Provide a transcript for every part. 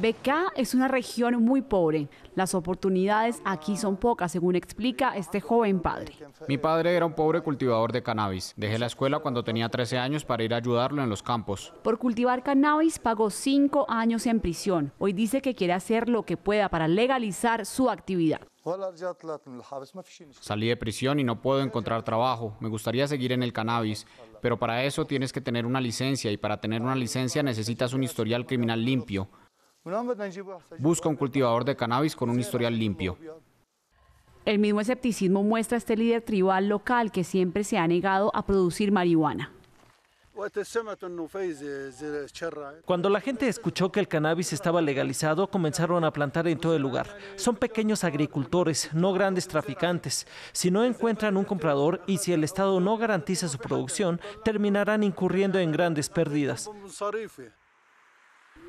Becá es una región muy pobre. Las oportunidades aquí son pocas, según explica este joven padre. Mi padre era un pobre cultivador de cannabis. Dejé la escuela cuando tenía 13 años para ir a ayudarlo en los campos. Por cultivar cannabis pagó cinco años en prisión. Hoy dice que quiere hacer lo que pueda para legalizar su actividad. Salí de prisión y no puedo encontrar trabajo. Me gustaría seguir en el cannabis, pero para eso tienes que tener una licencia y para tener una licencia necesitas un historial criminal limpio. Busca un cultivador de cannabis con un historial limpio. El mismo escepticismo muestra este líder tribal local que siempre se ha negado a producir marihuana. Cuando la gente escuchó que el cannabis estaba legalizado, comenzaron a plantar en todo el lugar. Son pequeños agricultores, no grandes traficantes. Si no encuentran un comprador y si el Estado no garantiza su producción, terminarán incurriendo en grandes pérdidas.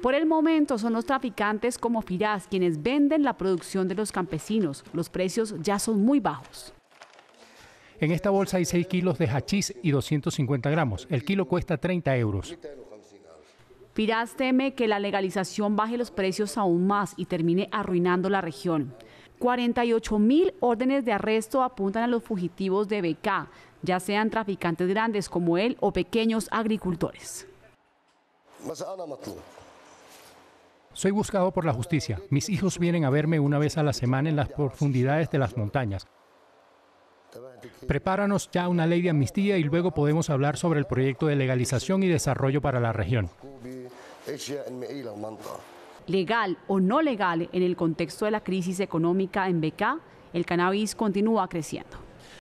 Por el momento son los traficantes como Firaz quienes venden la producción de los campesinos. Los precios ya son muy bajos. En esta bolsa hay 6 kilos de hachís y 250 gramos. El kilo cuesta 30 euros. Firaz teme que la legalización baje los precios aún más y termine arruinando la región. 48 mil órdenes de arresto apuntan a los fugitivos de BK, ya sean traficantes grandes como él o pequeños agricultores. Soy buscado por la justicia. Mis hijos vienen a verme una vez a la semana en las profundidades de las montañas. Prepáranos ya una ley de amnistía y luego podemos hablar sobre el proyecto de legalización y desarrollo para la región. Legal o no legal en el contexto de la crisis económica en Beca, el cannabis continúa creciendo.